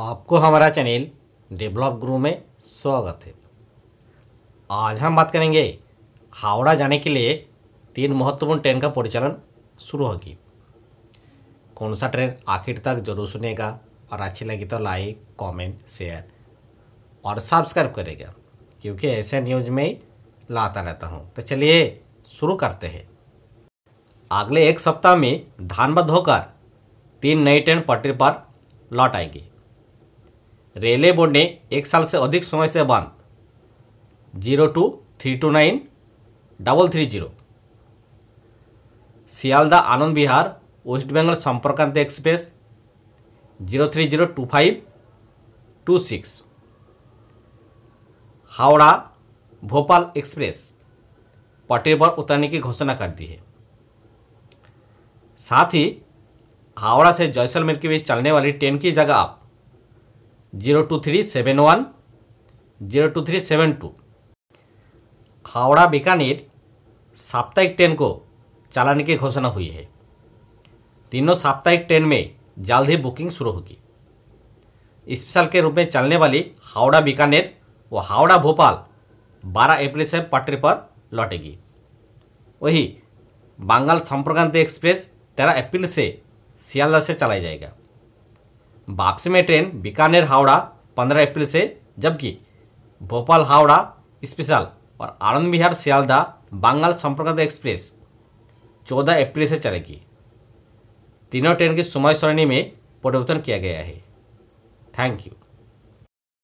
आपको हमारा channel develop गुरु में स्वागत है आज हम बात करेंगे हावड़ा जाने के लिए तीन महत्वपूर्ण ट्रेन का परिचालन शुरू होगी कौन सा ट्रेन आखिर तक जरूर सुनेगा और अच्छी लगी तो लाइक कमेंट, शेयर और सब्सक्राइब करेगा क्योंकि ऐसे न्यूज में लाता रहता हूँ तो चलिए शुरू करते हैं अगले एक सप्ताह में धानबद्ध होकर तीन नई ट्रेन पटरी पर लौट आएगी रेलवे बोर्ड ने एक साल से अधिक समय से बंद zero two three two nine double three zero Sealdah Anand Vihar West Bengal संपर्कांत express zero three zero two five two six Howrah Bhopal express पटरी पर उतरने की घोषणा कर दी है साथ ही हावड़ा से जैसलमेर के बीच चलने वाली ट्रेन की जगह आप zero two three seven one zero two three seven two Howrah Bikaner साप्ताहिक ट्रेन को चलाने की घोषणा हुई है तीनों साप्ताहिक ट्रेन में जल्द ही बुकिंग शुरू होगी स्पेशल के रूप में चलने वाली हावड़ा बीकानेर व हावड़ा भोपाल 12 अप्रैल से पटरी पर लौटेगी वही बंगाल संप्रकांत एक्सप्रेस 13 अप्रैल से सियालदा से चलाया जाएगा वापसी में ट्रेन बीकानेर हावड़ा पंद्रह अप्रैल से जबकि भोपाल हावड़ा स्पेशल और आनंद विहार सियालदा बांगाल संपर्क एक्सप्रेस चौदह अप्रैल से चलेगी तीनों ट्रेन की समय सरणी में परिवर्तन किया गया है थैंक यू